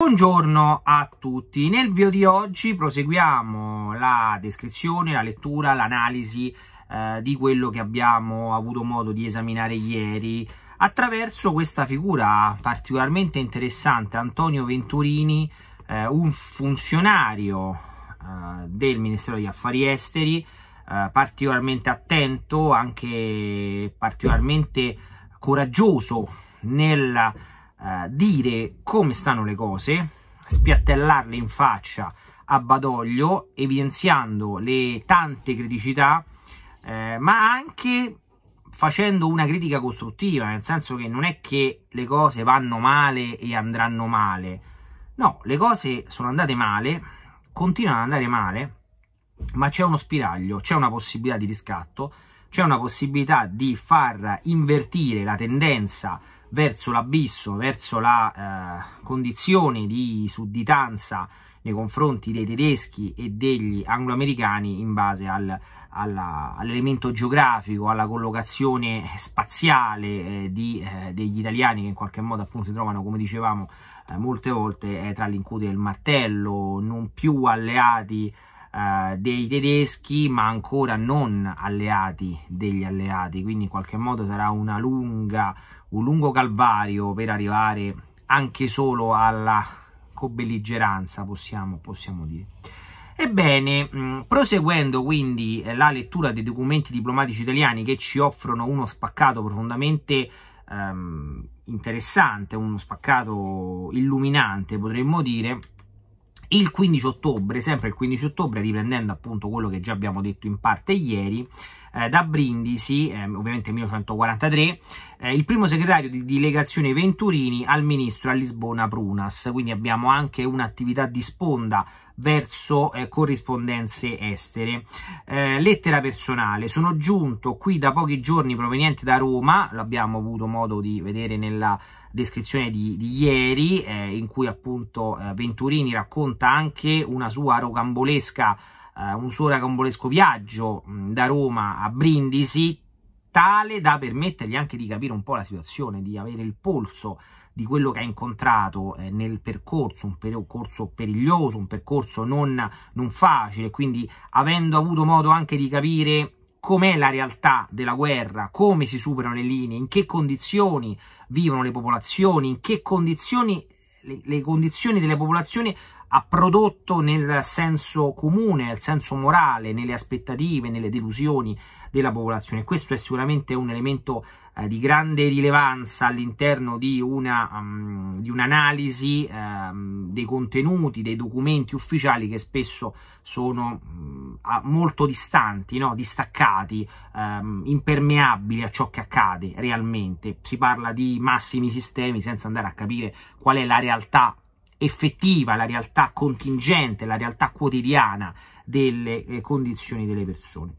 Buongiorno a tutti, nel video di oggi proseguiamo la descrizione, la lettura, l'analisi eh, di quello che abbiamo avuto modo di esaminare ieri attraverso questa figura particolarmente interessante, Antonio Venturini, eh, un funzionario eh, del Ministero degli Affari Esteri, eh, particolarmente attento, anche particolarmente coraggioso nella eh, dire come stanno le cose, spiattellarle in faccia a Badoglio, evidenziando le tante criticità, eh, ma anche facendo una critica costruttiva, nel senso che non è che le cose vanno male e andranno male. No, le cose sono andate male, continuano ad andare male, ma c'è uno spiraglio, c'è una possibilità di riscatto, c'è una possibilità di far invertire la tendenza verso l'abisso, verso la eh, condizione di sudditanza nei confronti dei tedeschi e degli angloamericani in base al, all'elemento geografico, alla collocazione spaziale eh, di, eh, degli italiani che in qualche modo appunto si trovano, come dicevamo, eh, molte volte eh, tra l'incudine e il martello, non più alleati eh, dei tedeschi ma ancora non alleati degli alleati quindi in qualche modo sarà lunga, un lungo calvario per arrivare anche solo alla cobelligeranza possiamo, possiamo dire Ebbene, mm, proseguendo quindi eh, la lettura dei documenti diplomatici italiani che ci offrono uno spaccato profondamente ehm, interessante, uno spaccato illuminante potremmo dire, il 15 ottobre, sempre il 15 ottobre, riprendendo appunto quello che già abbiamo detto in parte ieri, eh, da Brindisi, eh, ovviamente 1143, eh, il primo segretario di delegazione Venturini al ministro a Lisbona Prunas. Quindi abbiamo anche un'attività di sponda verso eh, corrispondenze estere. Eh, lettera personale, sono giunto qui da pochi giorni proveniente da Roma, l'abbiamo avuto modo di vedere nella descrizione di, di ieri, eh, in cui appunto eh, Venturini racconta anche una sua rocambolesca, eh, un suo rocambolesco viaggio mh, mm, da Roma a Brindisi, tale da permettergli anche di capire un po' la situazione, di avere il polso di quello che ha incontrato eh, nel percorso, un percorso periglioso, un percorso non, non facile, quindi avendo avuto modo anche di capire com'è la realtà della guerra, come si superano le linee, in che condizioni vivono le popolazioni, in che condizioni le, le condizioni delle popolazioni ha prodotto nel senso comune, nel senso morale, nelle aspettative, nelle delusioni della popolazione. Questo è sicuramente un elemento eh, di grande rilevanza all'interno di, um, di un'analisi um, dei contenuti, dei documenti ufficiali che spesso sono um, molto distanti, no? distaccati, ehm, impermeabili a ciò che accade realmente. Si parla di massimi sistemi senza andare a capire qual è la realtà effettiva, la realtà contingente, la realtà quotidiana delle eh, condizioni delle persone.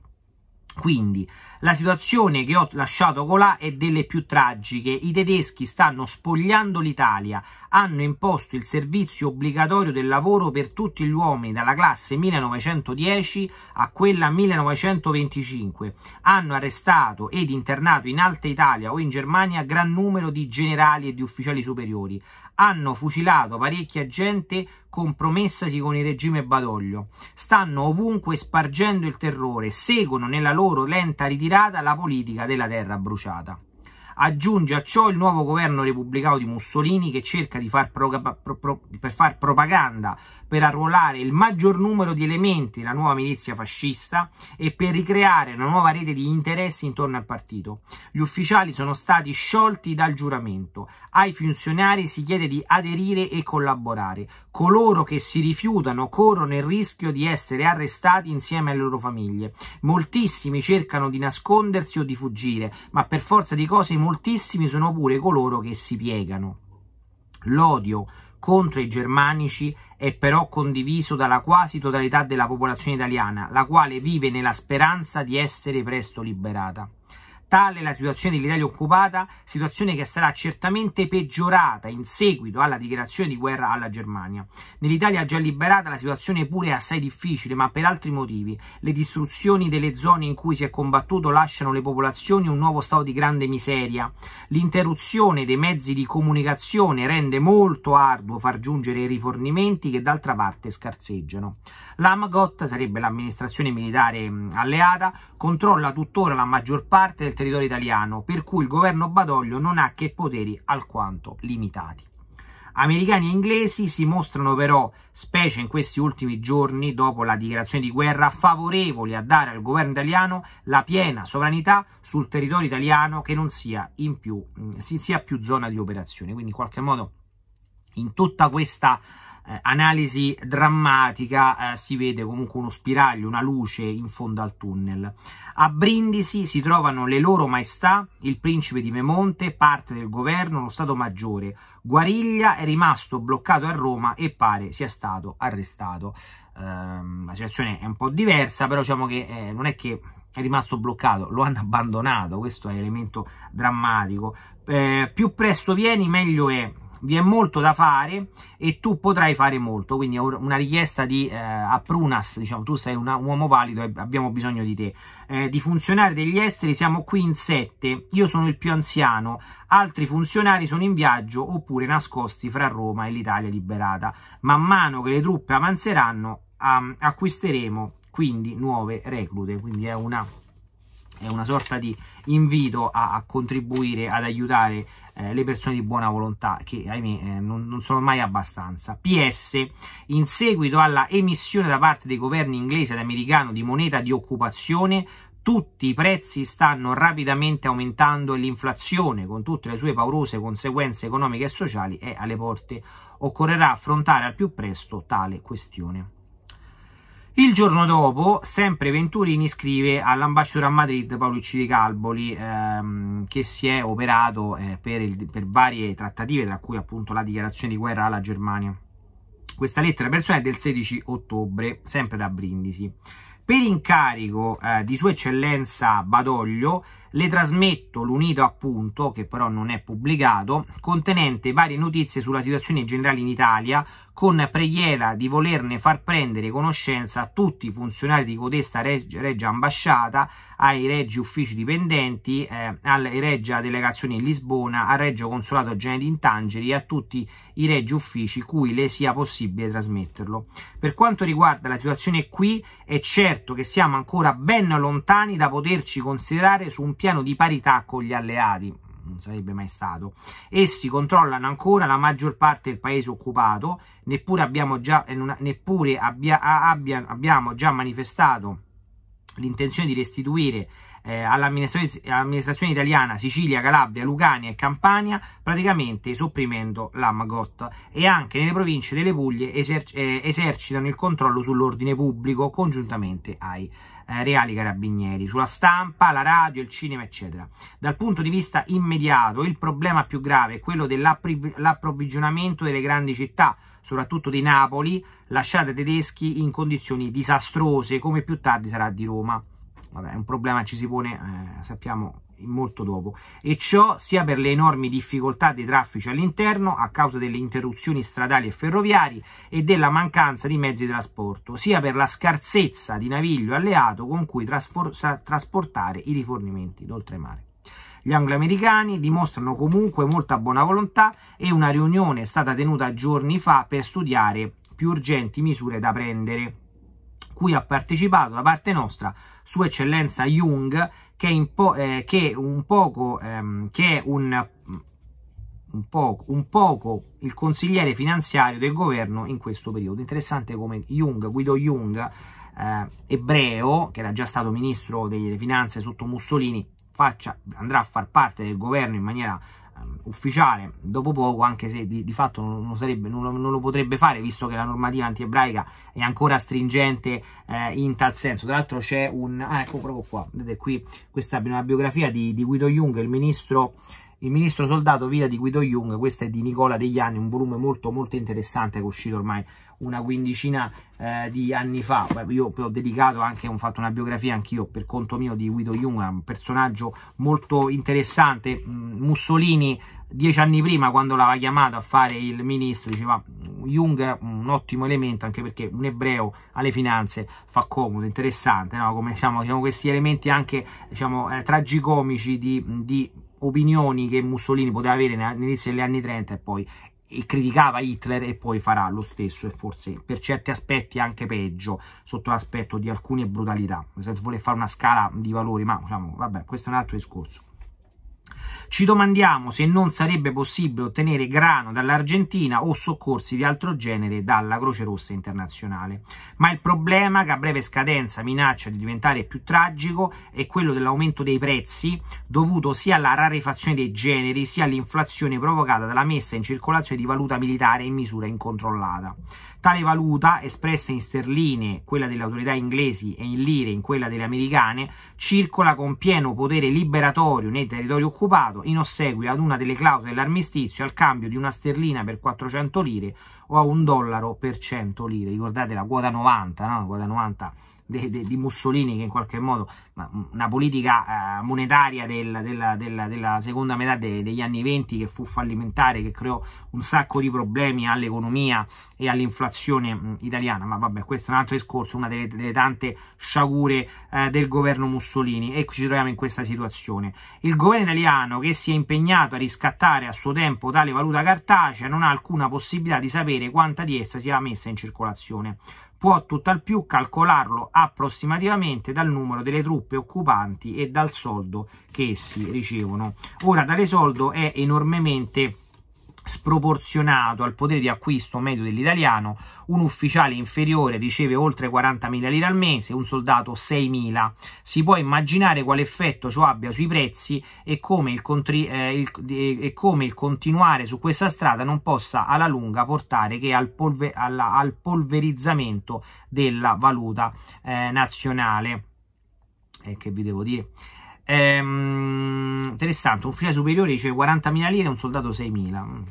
Quindi la situazione che ho lasciato colà è delle più tragiche. I tedeschi stanno spogliando l'Italia, hanno imposto il servizio obbligatorio del lavoro per tutti gli uomini dalla classe 1910 a quella 1925. Hanno arrestato ed internato in Alta Italia o in Germania gran numero di generali e di ufficiali superiori hanno fucilato parecchia gente compromessasi con il regime Badoglio. Stanno ovunque spargendo il terrore, seguono nella loro lenta ritirata la politica della terra bruciata. Aggiunge a ciò il nuovo governo repubblicano di Mussolini che cerca di far, pro- pro- pro- per far propaganda per arruolare il maggior numero di elementi della nuova milizia fascista e per ricreare una nuova rete di interessi intorno al partito. Gli ufficiali sono stati sciolti dal giuramento. Ai funzionari si chiede di aderire e collaborare. Coloro che si rifiutano corrono il rischio di essere arrestati insieme alle loro famiglie. Moltissimi cercano di nascondersi o di fuggire, ma per forza di cose molti moltissimi sono pure coloro che si piegano. L'odio contro i germanici è però condiviso dalla quasi totalità della popolazione italiana, la quale vive nella speranza di essere presto liberata. Tale è la situazione dell'Italia occupata, situazione che sarà certamente peggiorata in seguito alla dichiarazione di guerra alla Germania. Nell'Italia già liberata la situazione pure è assai difficile, ma per altri motivi. Le distruzioni delle zone in cui si è combattuto lasciano le popolazioni un nuovo stato di grande miseria. L'interruzione dei mezzi di comunicazione rende molto arduo far giungere i rifornimenti che d'altra parte scarseggiano. L'AMGOT sarebbe l'amministrazione militare mm, alleata, controlla tuttora la maggior parte del territorio italiano, per cui il governo Badoglio non ha che poteri alquanto limitati. Americani e inglesi si mostrano però, specie in questi ultimi giorni, dopo la dichiarazione di guerra, favorevoli a dare al governo italiano la piena sovranità sul territorio italiano che non sia, più, mm, sia più zona di operazione. Quindi in qualche modo in tutta questa eh, analisi drammatica eh, si vede comunque uno spiraglio, una luce in fondo al tunnel. A Brindisi si trovano le loro maestà, il principe di Memonte, parte del governo, lo Stato Maggiore. Guariglia è rimasto bloccato a Roma e pare sia stato arrestato. Eh, la situazione è un po' diversa, però diciamo che eh, non è che è rimasto bloccato, lo hanno abbandonato, questo è l'elemento drammatico. Eh, più presto vieni meglio è vi è molto da fare e tu potrai fare molto, quindi è una richiesta di eh, a Prunas, diciamo tu sei una, un uomo valido e abbiamo bisogno di te, eh, di funzionari degli esteri siamo qui in sette, io sono il più anziano, altri funzionari sono in viaggio oppure nascosti fra Roma e l'Italia liberata, man mano che le truppe avanzeranno um, acquisteremo quindi nuove reclute, quindi è una è una sorta di invito a, a contribuire, ad aiutare eh, le persone di buona volontà che ahimè eh, non, non, sono mai abbastanza. PS, in seguito alla emissione da parte dei governi inglese ed americano di moneta di occupazione, tutti i prezzi stanno rapidamente aumentando e l'inflazione, con tutte le sue paurose conseguenze economiche e sociali, è alle porte. Occorrerà affrontare al più presto tale questione. Il giorno dopo, sempre Venturini scrive all'ambasciatore a Madrid Paolucci di Calboli, ehm, che si è operato eh, per, il, per, varie trattative, tra cui appunto la dichiarazione di guerra alla Germania. Questa lettera personale è del 16 ottobre, sempre da Brindisi. Per incarico eh, di Sua Eccellenza Badoglio, le trasmetto l'unito appunto, che però non è pubblicato, contenente varie notizie sulla situazione generale in Italia, con preghiera di volerne far prendere conoscenza a tutti i funzionari di codesta reg- regia ambasciata, ai Regi uffici dipendenti, eh, alla regia delegazione in Lisbona, al regio consolato Genedi in Tangeri e a tutti i Regi uffici cui le sia possibile trasmetterlo. Per quanto riguarda la situazione qui, è certo che siamo ancora ben lontani da poterci considerare su un piano di parità con gli alleati, non sarebbe mai stato. Essi controllano ancora la maggior parte del paese occupato, neppure abbiamo già, eh, neppure abbia, abbia, abbiamo già manifestato l'intenzione di restituire eh, all'amministrazione, all'amministrazione italiana Sicilia, Calabria, Lucania e Campania, praticamente sopprimendo l'Amagot e anche nelle province delle Puglie eser- eh, esercitano il controllo sull'ordine pubblico congiuntamente ai eh, Reali Carabinieri, sulla stampa, la radio, il cinema, eccetera. Dal punto di vista immediato, il problema più grave è quello dell'approvvigionamento delle grandi città, soprattutto di Napoli, lasciate ai tedeschi in condizioni disastrose, come più tardi sarà di Roma. Vabbè, è un problema ci si pone, eh, sappiamo, molto dopo, e ciò sia per le enormi difficoltà dei traffici all'interno a causa delle interruzioni stradali e ferroviarie e della mancanza di mezzi di trasporto, sia per la scarsezza di naviglio alleato con cui trasportare i rifornimenti d'oltremare. Gli angloamericani dimostrano comunque molta buona volontà e una riunione è stata tenuta giorni fa per studiare più urgenti misure da prendere, cui ha partecipato da parte nostra Sua Eccellenza Jung che, po eh, che un poco ehm, che è un, un, poco, un poco il consigliere finanziario del governo in questo periodo. Interessante come Jung, Guido Jung, eh, ebreo, che era già stato ministro delle finanze sotto Mussolini, faccia, andrà a far parte del governo in maniera Ehm, ufficiale dopo poco, anche se di, di fatto non lo, sarebbe, non, lo, non lo, potrebbe fare, visto che la normativa antiebraica è ancora stringente eh, in tal senso. Tra l'altro c'è un... Ah, ecco proprio qua, vedete qui, questa è una biografia di, di Guido Jung, il ministro il ministro soldato vita di Guido Jung, questa è di Nicola Degliani un volume molto molto interessante che è uscito ormai una quindicina eh, di anni fa. Io ho dedicato anche, ho fatto una biografia anch'io per conto mio di Guido Jung, un personaggio molto interessante. Mm, Mussolini, dieci anni prima, quando l'aveva chiamato a fare il ministro, diceva Jung un ottimo elemento anche perché un ebreo alle finanze fa comodo, interessante, no? come diciamo, diciamo questi elementi anche diciamo, eh, tragicomici di, di opinioni che Mussolini poteva avere all'inizio degli anni 30 e poi criticava Hitler e poi farà lo stesso e forse per certi aspetti anche peggio sotto l'aspetto di alcune brutalità. Se vuole fare una scala di valori, ma diciamo, vabbè, questo è un altro discorso. Ci domandiamo se non sarebbe possibile ottenere grano dall'Argentina o soccorsi di altro genere dalla Croce Rossa Internazionale. Ma il problema che a breve scadenza minaccia di diventare più tragico è quello dell'aumento dei prezzi dovuto sia alla rarefazione dei generi sia all'inflazione provocata dalla messa in circolazione di valuta militare in misura incontrollata. Tale valuta, espressa in sterline, quella delle autorità inglesi, e in lire, in quella delle americane, circola con pieno potere liberatorio nei territori occupati in ossequio ad una delle clausole dell'armistizio al cambio di una sterlina per 400 lire o a un dollaro per 100 lire. Ricordate la quota 90, no? La quota 90 de, de, di Mussolini che in qualche modo una politica eh, monetaria del, della, della, della, seconda metà de, degli anni 20 che fu fallimentare, che creò un sacco di problemi all'economia e all'inflazione mm, italiana, ma vabbè questo è un altro discorso, una delle, delle tante sciagure eh, del governo Mussolini e ci troviamo in questa situazione. Il governo italiano che si è impegnato a riscattare a suo tempo tale valuta cartacea non ha alcuna possibilità di sapere quanta di essa sia messa in circolazione può tutt'al più calcolarlo approssimativamente dal numero delle truppe occupanti e dal soldo che essi ricevono. Ora, tale soldo è enormemente sproporzionato al potere di acquisto medio dell'italiano, un ufficiale inferiore riceve oltre 40.000 lire al mese, un soldato 6.000. Si può immaginare quale effetto ciò abbia sui prezzi e come il, contri- eh, il, eh, e come il continuare su questa strada non possa alla lunga portare che al, polver- alla, al polverizzamento della valuta eh, nazionale. E che vi devo dire? Ehm, interessante, un ufficiale superiore dice 40.000 lire, un soldato 6.000. Mm.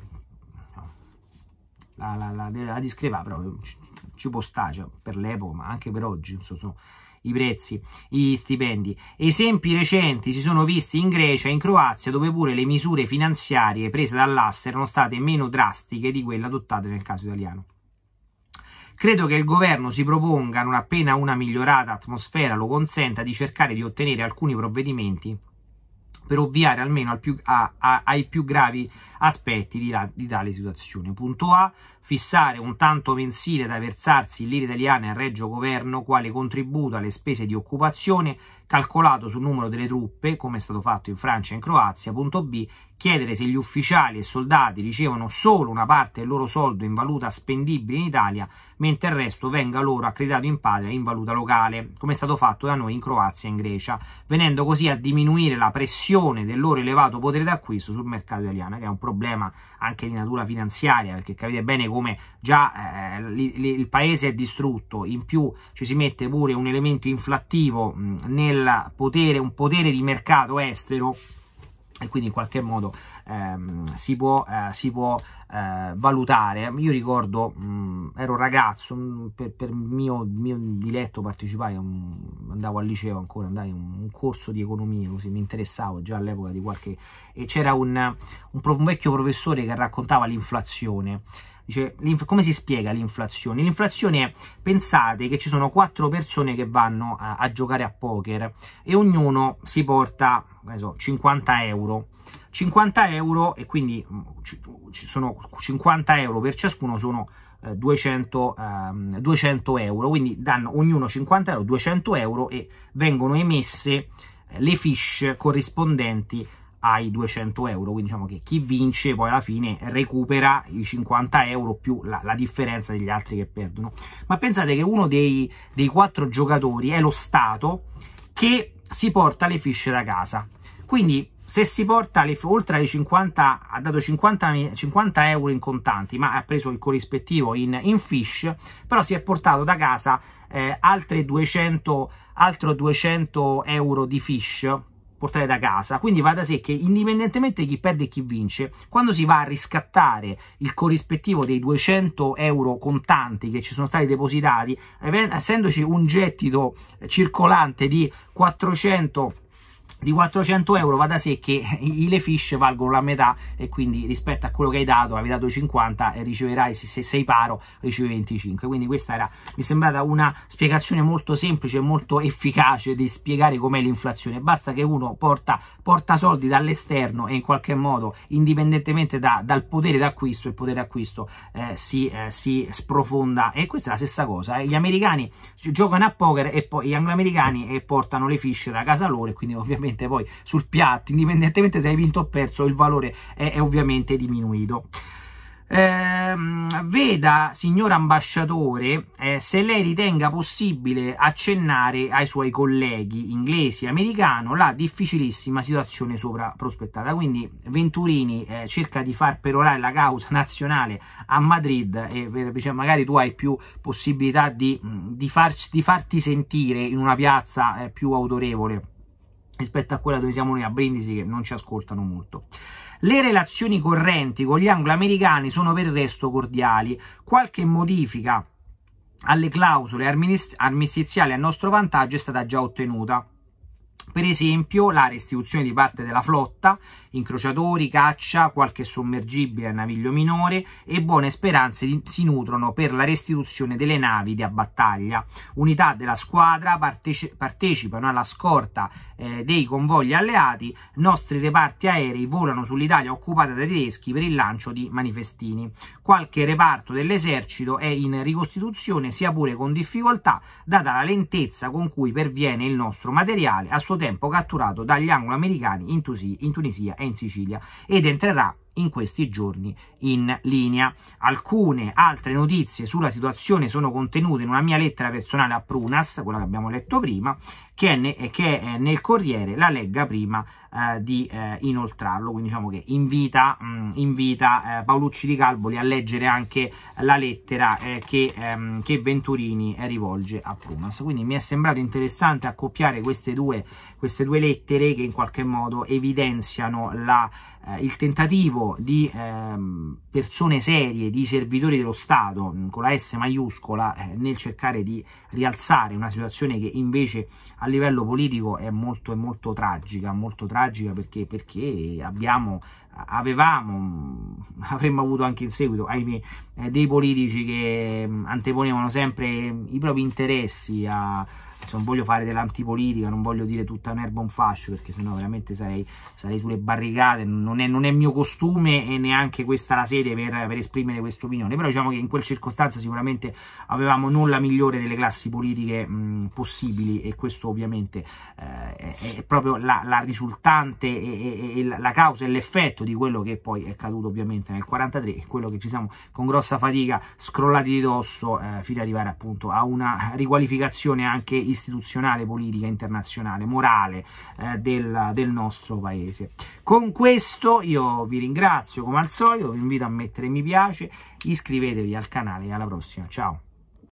La, la, la, la discrepa però mm, ci, ci può stare cioè, per l'epoca, ma anche per oggi. Insomma, sono i prezzi, i stipendi. Esempi recenti si sono visti in Grecia e in Croazia, dove pure le misure finanziarie prese dall'asse erano state meno drastiche di quelle adottate nel caso italiano. Credo che il governo si proponga, non appena una migliorata atmosfera lo consenta, di cercare di ottenere alcuni provvedimenti per ovviare almeno al più, a, a, ai più gravi aspetti di, di, tale situazione. Punto A, fissare un tanto mensile da versarsi in lire italiane al Regio Governo quale contributo alle spese di occupazione calcolato sul numero delle truppe, come è stato fatto in Francia e in Croazia, punto B, chiedere se gli ufficiali e soldati ricevono solo una parte del loro soldo in valuta spendibile in Italia, mentre il resto venga loro accreditato in patria in valuta locale, come è stato fatto da noi in Croazia e in Grecia, venendo così a diminuire la pressione del loro elevato potere d'acquisto sul mercato italiano, che è un problema anche di natura finanziaria, perché capite bene come come già eh, li, li, il paese è distrutto, in più ci si mette pure un elemento inflattivo mm, nel potere, un potere di mercato estero e quindi in qualche modo ehm, si può, eh, si può eh, valutare. Io ricordo, mh, mm, ero ragazzo, mh, mm, per, per, mio, mio diletto partecipai, un, andavo al liceo ancora, andai a un, un, corso di economia, così mi interessavo già all'epoca di qualche... e c'era un, un, prof, un vecchio professore che raccontava l'inflazione Dice, come si spiega l'inflazione? L'inflazione è, pensate che ci sono quattro persone che vanno a, a giocare a poker e ognuno si porta so, 50 euro. 50 euro e quindi mm, ci sono 50 euro per ciascuno sono 200, um, 200 euro, quindi danno ognuno 50 euro, 200 euro e vengono emesse eh, le fish corrispondenti ai 200 euro quindi diciamo che chi vince poi alla fine recupera i 50 euro più la, la differenza degli altri che perdono ma pensate che uno dei, dei quattro giocatori è lo Stato che si porta le fiche da casa quindi se si porta le, oltre alle 50 ha dato 50, 50, euro in contanti ma ha preso il corrispettivo in, in fish però si è portato da casa eh, 200, altro 200 euro di fish portare da casa. Quindi va da sé che indipendentemente chi perde e chi vince, quando si va a riscattare il corrispettivo dei 200 euro contanti che ci sono stati depositati, essendoci un gettito circolante di 400 euro, di 400 euro va da sé che le fish valgono la metà e quindi rispetto a quello che hai dato avevi dato 50 e riceverai se sei paro ricevi 25 quindi questa era mi è sembrata una spiegazione molto semplice e molto efficace di spiegare com'è l'inflazione basta che uno porta, porta soldi dall'esterno e in qualche modo indipendentemente da, dal potere d'acquisto il potere d'acquisto eh, si, eh, si, sprofonda e questa è la stessa cosa eh. gli americani giocano a poker e poi gli angloamericani e eh, portano le fish da casa loro e quindi ovviamente ovviamente poi sul piatto, indipendentemente se hai vinto o perso, il valore è, è ovviamente diminuito. Eh, veda, signor ambasciatore, eh, se lei ritenga possibile accennare ai suoi colleghi inglesi e americano la difficilissima situazione sopra prospettata. Quindi Venturini eh, cerca di far perorare la causa nazionale a Madrid e cioè, magari tu hai più possibilità di, di, farci, di farti sentire in una piazza eh, più autorevole rispetto a quella dove siamo noi a Brindisi che non ci ascoltano molto. Le relazioni correnti con gli angloamericani sono per il resto cordiali. Qualche modifica alle clausole armistiziali a nostro vantaggio è stata già ottenuta. Per esempio, la restituzione di parte della flotta incrociatori, caccia, qualche sommergibile a naviglio minore e buone speranze si nutrono per la restituzione delle navi da battaglia. Unità della squadra parteci partecipano alla scorta eh, dei convogli alleati, nostri reparti aerei volano sull'Italia occupata dai tedeschi per il lancio di manifestini. Qualche reparto dell'esercito è in ricostituzione sia pure con difficoltà data la lentezza con cui perviene il nostro materiale a suo tempo catturato dagli anglo-americani in, in Tunisia e in Sicilia ed entrerà in questi giorni in linea. Alcune altre notizie sulla situazione sono contenute in una mia lettera personale a Prunas, quella che abbiamo letto prima, che è, ne, eh, che è nel Corriere la legga prima eh, di eh, inoltrarlo, quindi diciamo che invita, mh, mm, invita eh, Paolucci di Calboli a leggere anche la lettera eh, che, ehm, che, Venturini eh, rivolge a Prumas. Quindi mi è sembrato interessante accoppiare queste due, queste due lettere che in qualche modo evidenziano la, il tentativo di ehm, persone serie, di servitori dello Stato, mm, con la S maiuscola, nel cercare di rialzare una situazione che invece a livello politico è molto, è molto tragica, molto tragica perché, perché abbiamo, avevamo, avremmo avuto anche in seguito, ahimè, eh, dei politici che mm, anteponevano sempre i propri interessi a Adesso non voglio fare dell'antipolitica, non voglio dire tutta un'erba un fascio, perché sennò veramente sarei, sarei sulle barricate, non è, non è, mio costume e neanche questa la sede per, per esprimere questa opinione, però diciamo che in quel circostanza sicuramente avevamo non la migliore delle classi politiche mh, possibili e questo ovviamente eh, è, proprio la, la risultante e, e, e, la causa e l'effetto di quello che poi è caduto ovviamente nel 43 e quello che ci siamo con grossa fatica scrollati di dosso eh, fino ad arrivare appunto a una riqualificazione anche istituzionale istituzionale, politica, internazionale, morale eh, del, del, nostro paese. Con questo io vi ringrazio come al solito, vi invito a mettere mi piace, iscrivetevi al canale e alla prossima, ciao!